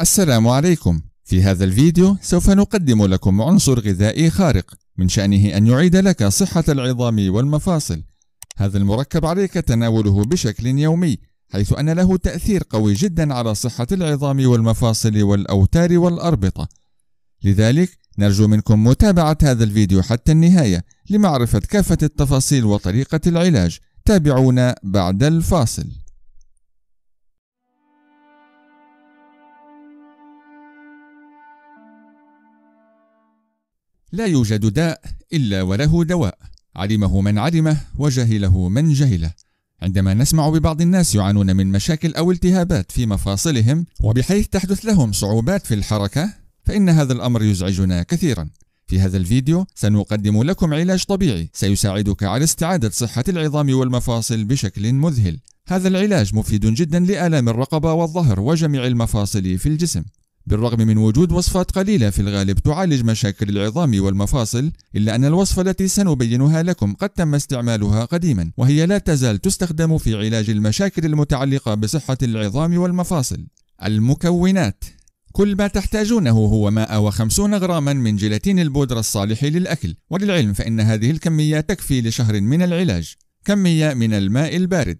السلام عليكم في هذا الفيديو سوف نقدم لكم عنصر غذائي خارق من شأنه أن يعيد لك صحة العظام والمفاصل هذا المركب عليك تناوله بشكل يومي حيث أن له تأثير قوي جدا على صحة العظام والمفاصل والأوتار والأربطة لذلك نرجو منكم متابعة هذا الفيديو حتى النهاية لمعرفة كافة التفاصيل وطريقة العلاج تابعونا بعد الفاصل لا يوجد داء إلا وله دواء علمه من علمه وجهله من جهله عندما نسمع ببعض الناس يعانون من مشاكل أو التهابات في مفاصلهم وبحيث تحدث لهم صعوبات في الحركة فإن هذا الأمر يزعجنا كثيرا في هذا الفيديو سنقدم لكم علاج طبيعي سيساعدك على استعادة صحة العظام والمفاصل بشكل مذهل هذا العلاج مفيد جدا لآلام الرقبة والظهر وجميع المفاصل في الجسم بالرغم من وجود وصفات قليلة في الغالب تعالج مشاكل العظام والمفاصل، إلا أن الوصفة التي سنبينها لكم قد تم استعمالها قديما، وهي لا تزال تستخدم في علاج المشاكل المتعلقة بصحة العظام والمفاصل. المكونات كل ما تحتاجونه هو 150 غراما من جيلاتين البودرة الصالح للأكل، وللعلم فإن هذه الكمية تكفي لشهر من العلاج. كمية من الماء البارد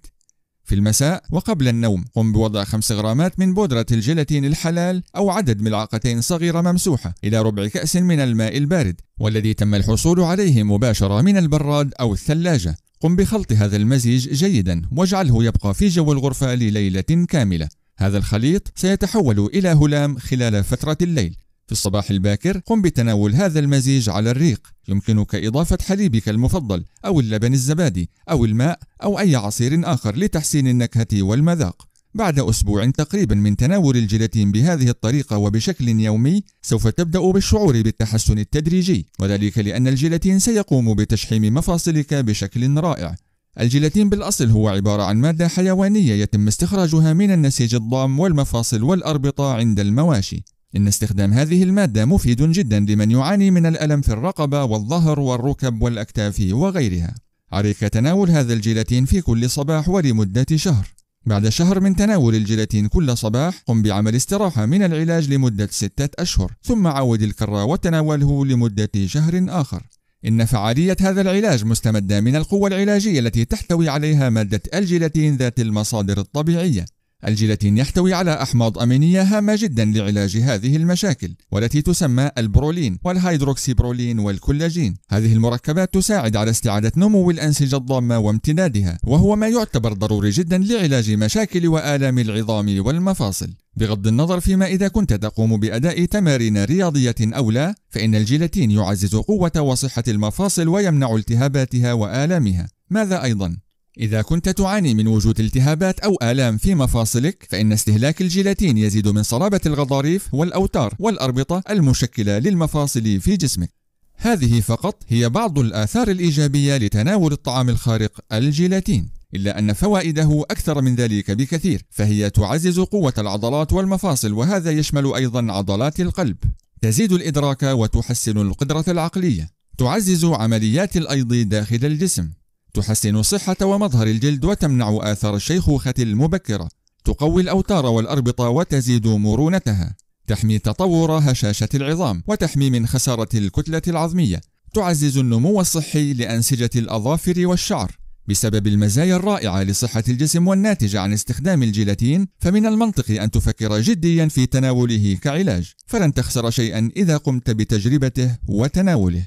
في المساء وقبل النوم قم بوضع 5 غرامات من بودرة الجيلاتين الحلال أو عدد ملعقتين صغيرة ممسوحة إلى ربع كأس من الماء البارد والذي تم الحصول عليه مباشرة من البراد أو الثلاجة قم بخلط هذا المزيج جيدا واجعله يبقى في جو الغرفة لليلة كاملة هذا الخليط سيتحول إلى هلام خلال فترة الليل في الصباح الباكر قم بتناول هذا المزيج على الريق يمكنك إضافة حليبك المفضل أو اللبن الزبادي أو الماء أو أي عصير آخر لتحسين النكهة والمذاق بعد أسبوع تقريبا من تناول الجيلاتين بهذه الطريقة وبشكل يومي سوف تبدأ بالشعور بالتحسن التدريجي وذلك لأن الجيلاتين سيقوم بتشحيم مفاصلك بشكل رائع الجيلاتين بالأصل هو عبارة عن مادة حيوانية يتم استخراجها من النسيج الضام والمفاصل والأربطة عند المواشي إن استخدام هذه المادة مفيد جدا لمن يعاني من الألم في الرقبة والظهر والركب والأكتاف وغيرها. عليك تناول هذا الجيلاتين في كل صباح ولمدة شهر. بعد شهر من تناول الجيلاتين كل صباح قم بعمل استراحة من العلاج لمدة ستة أشهر ثم عود الكرة وتناوله لمدة شهر آخر إن فعالية هذا العلاج مستمدة من القوة العلاجية التي تحتوي عليها مادة الجيلاتين ذات المصادر الطبيعية الجيلاتين يحتوي على أحماض أمينية هامة جدا لعلاج هذه المشاكل والتي تسمى البرولين والهيدروكسيبرولين والكولاجين هذه المركبات تساعد على استعادة نمو الأنسجة الضامة وامتدادها وهو ما يعتبر ضروري جدا لعلاج مشاكل وآلام العظام والمفاصل بغض النظر فيما إذا كنت تقوم بأداء تمارين رياضية أو لا فإن الجيلاتين يعزز قوة وصحة المفاصل ويمنع التهاباتها وآلامها ماذا أيضا؟ إذا كنت تعاني من وجود التهابات أو آلام في مفاصلك فإن استهلاك الجيلاتين يزيد من صلابة الغضاريف والأوتار والأربطة المشكلة للمفاصل في جسمك هذه فقط هي بعض الآثار الإيجابية لتناول الطعام الخارق الجيلاتين إلا أن فوائده أكثر من ذلك بكثير فهي تعزز قوة العضلات والمفاصل وهذا يشمل أيضا عضلات القلب تزيد الإدراك وتحسن القدرة العقلية تعزز عمليات الأيض داخل الجسم تحسن صحة ومظهر الجلد وتمنع آثار الشيخوخة المبكرة تقوي الأوتار والأربطة وتزيد مرونتها تحمي تطور هشاشة العظام وتحمي من خسارة الكتلة العظمية تعزز النمو الصحي لأنسجة الأظافر والشعر بسبب المزايا الرائعة لصحة الجسم والناتجة عن استخدام الجيلاتين فمن المنطق أن تفكر جديا في تناوله كعلاج فلن تخسر شيئا إذا قمت بتجربته وتناوله